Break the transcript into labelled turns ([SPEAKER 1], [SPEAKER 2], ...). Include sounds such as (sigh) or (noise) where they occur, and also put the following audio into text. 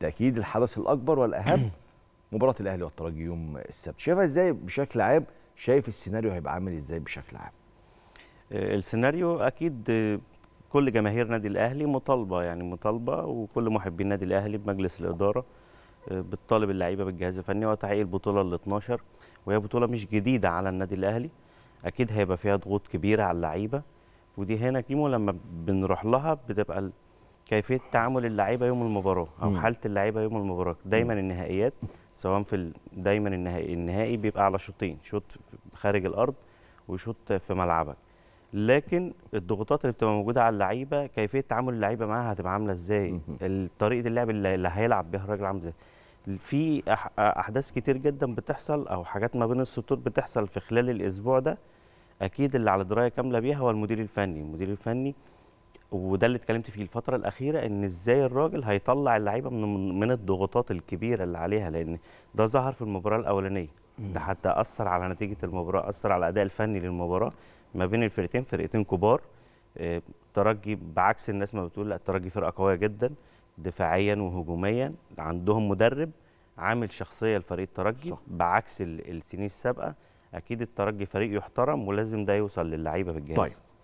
[SPEAKER 1] تاكيد الحدث الاكبر والاهم (clears throat) مباراه الاهلي والترجي يوم السبت شايفها ازاي بشكل عام شايف السيناريو هيبقى عامل ازاي بشكل عام آه، السيناريو اكيد
[SPEAKER 2] آه، كل جماهير نادي الاهلي مطالبه يعني مطالبه وكل محبي النادي الاهلي بمجلس الاداره آه، بتطالب اللعيبه بالجهاز الفني وتحقيق البطوله ال 12 وهي بطوله مش جديده على النادي الاهلي اكيد هيبقى فيها ضغوط كبيره على اللعيبه ودي هنا كيمو لما بنروح لها بتبقى كيفيه تعامل اللعيبه يوم المباراه او مم. حاله اللعيبه يوم المباراه دايما مم. النهائيات سواء في ال... دايما النهائي النهائي بيبقى على شوطين شوط خارج الارض وشوط في ملعبك لكن الضغوطات اللي بتبقى موجوده على اللعيبه كيفيه تعامل اللعيبه معاها هتبقى عامله ازاي طريقه اللعب اللي هيلعب بيها الراجل عامله ازاي في احداث كتير جدا بتحصل او حاجات ما بين السطور بتحصل في خلال الاسبوع ده اكيد اللي على درايه كامله بيها هو المدير الفني المدير الفني وده اللي اتكلمت فيه الفتره الاخيره ان ازاي الراجل هيطلع اللعيبه من من الضغوطات الكبيره اللي عليها لان ده ظهر في المباراه الاولانيه ده حتى اثر على نتيجه المباراه اثر على الاداء الفني للمباراه ما بين الفرقتين فرقتين كبار آه، ترجي بعكس الناس ما بتقول لا الترجي فرقه قويه جدا دفاعيا وهجوميا عندهم مدرب عامل شخصيه لفريق الترجي صح. بعكس السنين السابقه اكيد الترجي فريق يحترم ولازم ده يوصل للعيبه بالجهاز طيب.